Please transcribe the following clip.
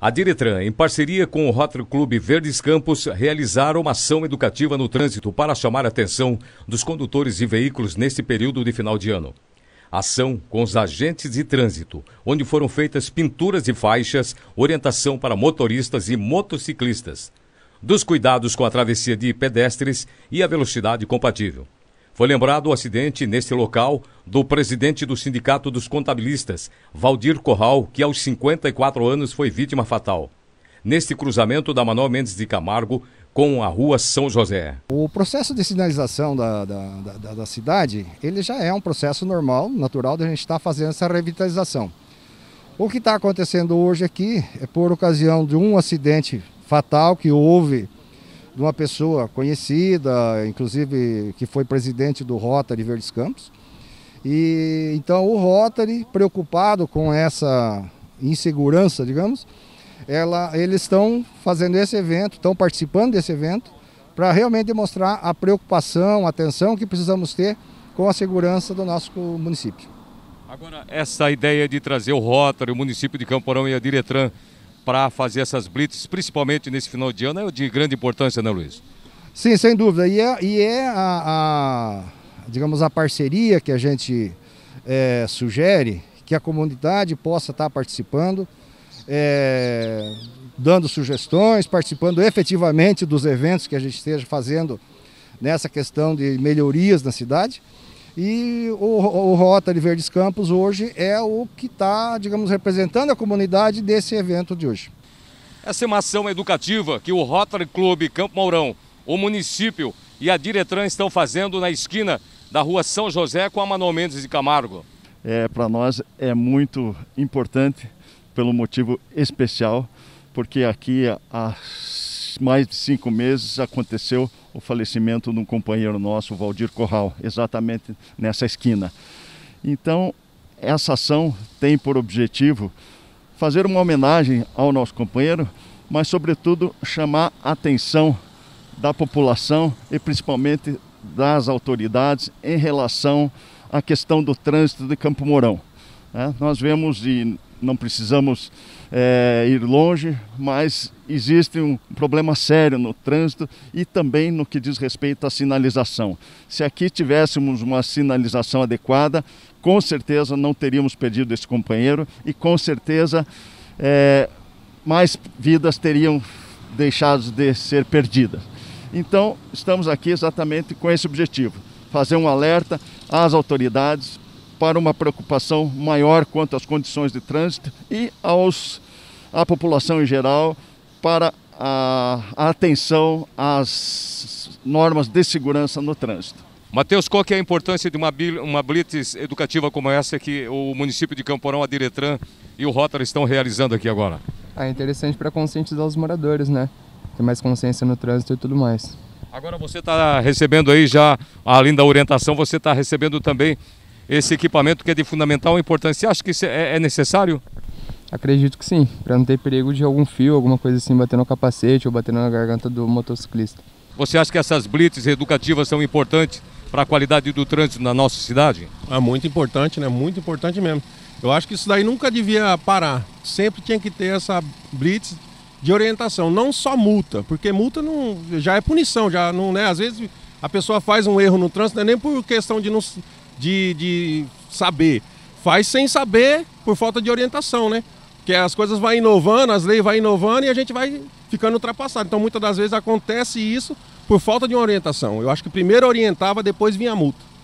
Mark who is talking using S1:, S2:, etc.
S1: A Diretran, em parceria com o Rotary Clube Verdes Campos, realizaram uma ação educativa no trânsito para chamar a atenção dos condutores de veículos neste período de final de ano. Ação com os agentes de trânsito, onde foram feitas pinturas de faixas, orientação para motoristas e motociclistas, dos cuidados com a travessia de pedestres e a velocidade compatível. Foi lembrado o acidente neste local do presidente do Sindicato dos Contabilistas, Valdir Corral, que aos 54 anos foi vítima fatal. Neste cruzamento da Manoel Mendes de Camargo com a rua São José.
S2: O processo de sinalização da, da, da, da cidade, ele já é um processo normal, natural, a gente estar tá fazendo essa revitalização. O que está acontecendo hoje aqui é por ocasião de um acidente fatal que houve de uma pessoa conhecida, inclusive que foi presidente do Rota de Verdes Campos, e então o Rotary, preocupado com essa insegurança, digamos, ela, eles estão fazendo esse evento, estão participando desse evento, para realmente demonstrar a preocupação, a atenção que precisamos ter com a segurança do nosso município.
S1: Agora, essa ideia de trazer o Rotary, o município de Camporão e a Diretran para fazer essas blitz, principalmente nesse final de ano, é de grande importância, né, Luiz?
S2: Sim, sem dúvida. E é, e é a, a digamos, a parceria que a gente é, sugere, que a comunidade possa estar participando, é, dando sugestões, participando efetivamente dos eventos que a gente esteja fazendo nessa questão de melhorias na cidade. E o, o Rotary Verdes Campos hoje é o que está, digamos, representando a comunidade desse evento de hoje.
S1: Essa é uma ação educativa que o Rotary Clube Campo Mourão, o município e a Diretran estão fazendo na esquina da rua São José com a Manuel Mendes de Camargo.
S3: É, Para nós é muito importante, pelo motivo especial, porque aqui há mais de cinco meses aconteceu o falecimento de um companheiro nosso, Valdir Corral, exatamente nessa esquina. Então, essa ação tem por objetivo fazer uma homenagem ao nosso companheiro, mas, sobretudo, chamar a atenção da população e principalmente das autoridades em relação à questão do trânsito de Campo Mourão. É, nós vemos e não precisamos é, ir longe, mas existe um problema sério no trânsito e também no que diz respeito à sinalização. Se aqui tivéssemos uma sinalização adequada, com certeza não teríamos perdido esse companheiro e com certeza é, mais vidas teriam deixado de ser perdidas. Então, estamos aqui exatamente com esse objetivo: fazer um alerta às autoridades para uma preocupação maior quanto às condições de trânsito e aos, à população em geral para a, a atenção às normas de segurança no trânsito.
S1: Matheus, qual que é a importância de uma, uma blitz educativa como essa que o município de Camporão, a Diretran e o Rotary estão realizando aqui agora?
S3: Ah, é
S2: interessante para conscientizar os moradores, né? ter mais consciência no trânsito e tudo mais.
S1: Agora você está recebendo aí já, além da orientação, você está recebendo também esse equipamento que é de fundamental importância. Você acha que isso é, é necessário? Acredito que sim, para não ter perigo
S2: de algum fio, alguma coisa assim, bater no capacete ou bater na garganta do motociclista.
S1: Você acha que essas blitz educativas são importantes para a qualidade do trânsito na nossa cidade? É muito importante, né? Muito importante mesmo. Eu acho que isso daí nunca devia parar. Sempre tinha que ter essa blitz de orientação, não só multa, porque multa não, já é punição, já não, né? Às vezes a pessoa faz um erro no trânsito, não é nem por questão de, não, de, de saber, faz sem saber por falta de orientação, né? Porque as coisas vão inovando, as leis vão inovando e a gente vai ficando ultrapassado. Então muitas das vezes acontece isso por falta de uma orientação. Eu acho que primeiro orientava, depois vinha a multa.